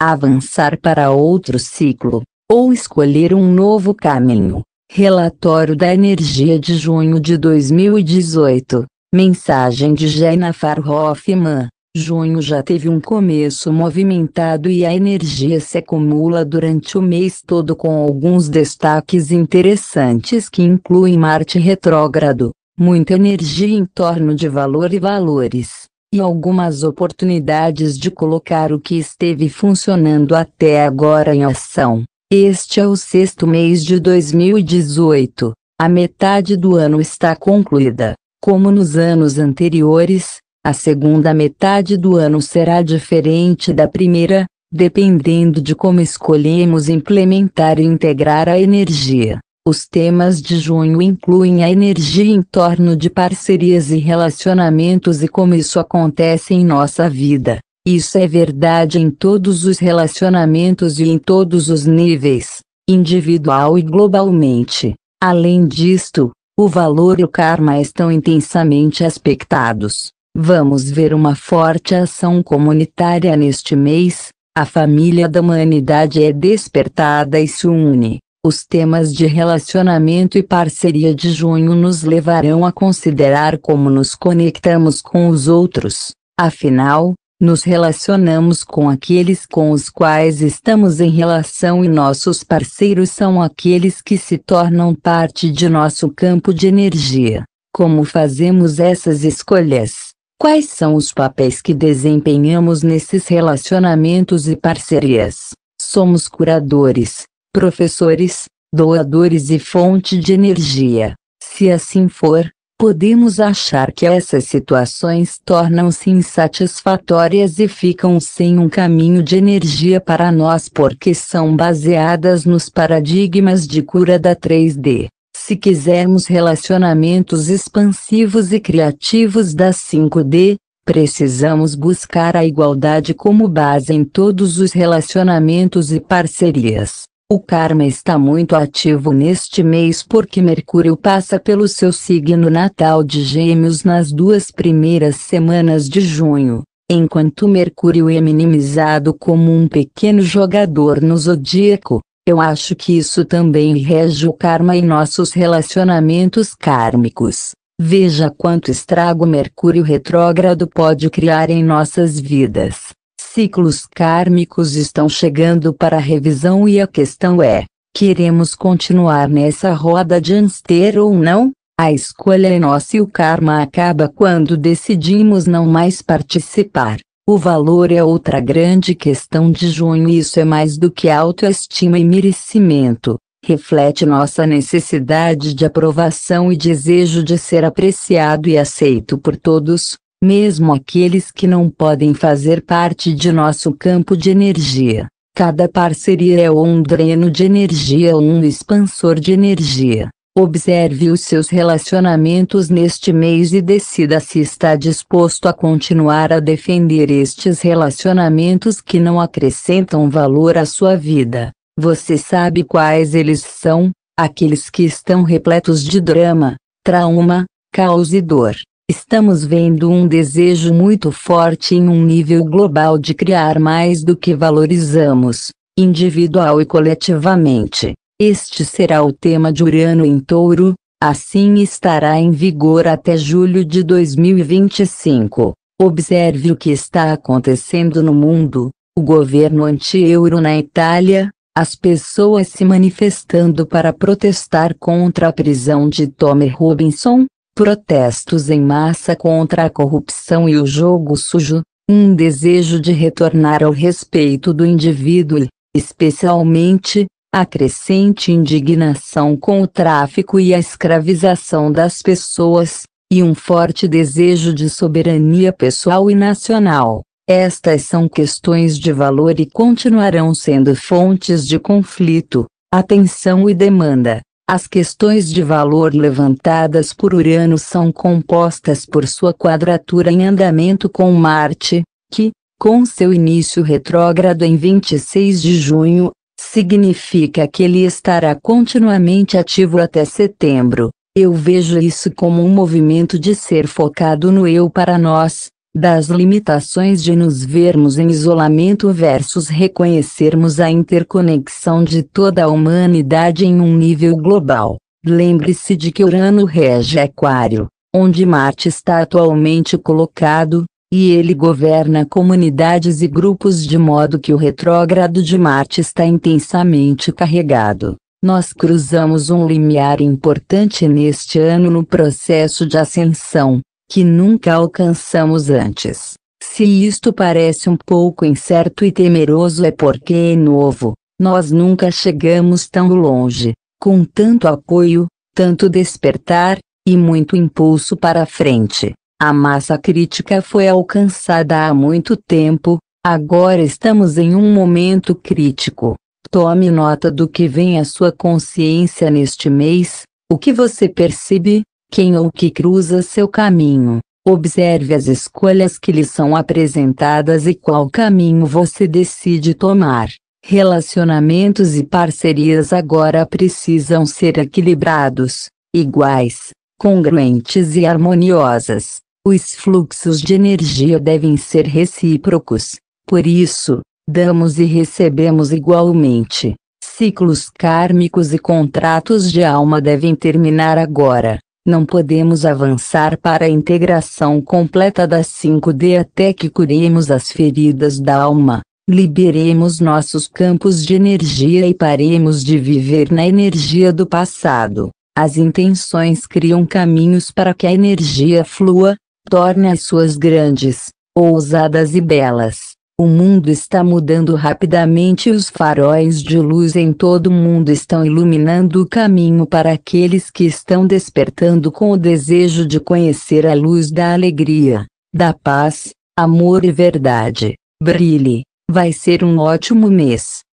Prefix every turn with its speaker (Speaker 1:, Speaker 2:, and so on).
Speaker 1: avançar para outro ciclo, ou escolher um novo caminho. Relatório da Energia de junho de 2018. Mensagem de Jaina Farhoffman. Junho já teve um começo movimentado e a energia se acumula durante o mês todo com alguns destaques interessantes que incluem Marte retrógrado, muita energia em torno de valor e valores e algumas oportunidades de colocar o que esteve funcionando até agora em ação. Este é o sexto mês de 2018. A metade do ano está concluída. Como nos anos anteriores, a segunda metade do ano será diferente da primeira, dependendo de como escolhemos implementar e integrar a energia. Os temas de junho incluem a energia em torno de parcerias e relacionamentos e como isso acontece em nossa vida. Isso é verdade em todos os relacionamentos e em todos os níveis, individual e globalmente. Além disto, o valor e o karma estão intensamente aspectados. Vamos ver uma forte ação comunitária neste mês. A família da humanidade é despertada e se une. Os temas de relacionamento e parceria de junho nos levarão a considerar como nos conectamos com os outros. Afinal, nos relacionamos com aqueles com os quais estamos em relação e nossos parceiros são aqueles que se tornam parte de nosso campo de energia. Como fazemos essas escolhas? Quais são os papéis que desempenhamos nesses relacionamentos e parcerias? Somos curadores, professores, doadores e fonte de energia. Se assim for, podemos achar que essas situações tornam-se insatisfatórias e ficam sem um caminho de energia para nós porque são baseadas nos paradigmas de cura da 3D. Se quisermos relacionamentos expansivos e criativos da 5D, precisamos buscar a igualdade como base em todos os relacionamentos e parcerias. O karma está muito ativo neste mês porque Mercúrio passa pelo seu signo natal de Gêmeos nas duas primeiras semanas de junho, enquanto Mercúrio é minimizado como um pequeno jogador no zodíaco. Eu acho que isso também rege o karma em nossos relacionamentos kármicos. Veja quanto estrago Mercúrio retrógrado pode criar em nossas vidas ciclos kármicos estão chegando para revisão e a questão é: queremos continuar nessa roda de hamster ou não? A escolha é nossa e o karma acaba quando decidimos não mais participar. O valor é outra grande questão de junho e isso é mais do que autoestima e merecimento. Reflete nossa necessidade de aprovação e desejo de ser apreciado e aceito por todos, mesmo aqueles que não podem fazer parte de nosso campo de energia. Cada parceria é um dreno de energia ou um expansor de energia. Observe os seus relacionamentos neste mês e decida se está disposto a continuar a defender estes relacionamentos que não acrescentam valor à sua vida. Você sabe quais eles são, aqueles que estão repletos de drama, trauma, caos e dor. Estamos vendo um desejo muito forte em um nível global de criar mais do que valorizamos, individual e coletivamente. Este será o tema de Urano em Touro, assim estará em vigor até julho de 2025. Observe o que está acontecendo no mundo, o governo anti-euro na Itália, as pessoas se manifestando para protestar contra a prisão de Tommy Robinson, protestos em massa contra a corrupção e o jogo sujo, um desejo de retornar ao respeito do indivíduo e, especialmente, a crescente indignação com o tráfico e a escravização das pessoas, e um forte desejo de soberania pessoal e nacional. Estas são questões de valor e continuarão sendo fontes de conflito, atenção e demanda. As questões de valor levantadas por Urano são compostas por sua quadratura em andamento com Marte, que, com seu início retrógrado em 26 de junho, significa que ele estará continuamente ativo até setembro. Eu vejo isso como um movimento de ser focado no eu para nós, das limitações de nos vermos em isolamento versus reconhecermos a interconexão de toda a humanidade em um nível global. Lembre-se de que Urano rege Aquário, onde Marte está atualmente colocado, e ele governa comunidades e grupos de modo que o retrógrado de Marte está intensamente carregado. Nós cruzamos um limiar importante neste ano no processo de ascensão, que nunca alcançamos antes. Se isto parece um pouco incerto e temeroso é porque é novo, nós nunca chegamos tão longe, com tanto apoio, tanto despertar, e muito impulso para a frente. A massa crítica foi alcançada há muito tempo, agora estamos em um momento crítico. Tome nota do que vem à sua consciência neste mês, o que você percebe, quem ou que cruza seu caminho. Observe as escolhas que lhe são apresentadas e qual caminho você decide tomar. Relacionamentos e parcerias agora precisam ser equilibrados, iguais, congruentes e harmoniosas. Os fluxos de energia devem ser recíprocos, por isso, damos e recebemos igualmente. Ciclos kármicos e contratos de alma devem terminar agora não podemos avançar para a integração completa das 5D até que curemos as feridas da alma, liberemos nossos campos de energia e paremos de viver na energia do passado. As intenções criam caminhos para que a energia flua, torne as suas grandes, ousadas e belas. O mundo está mudando rapidamente e os faróis de luz em todo o mundo estão iluminando o caminho para aqueles que estão despertando com o desejo de conhecer a luz da alegria, da paz, amor e verdade. Brilhe, vai ser um ótimo mês.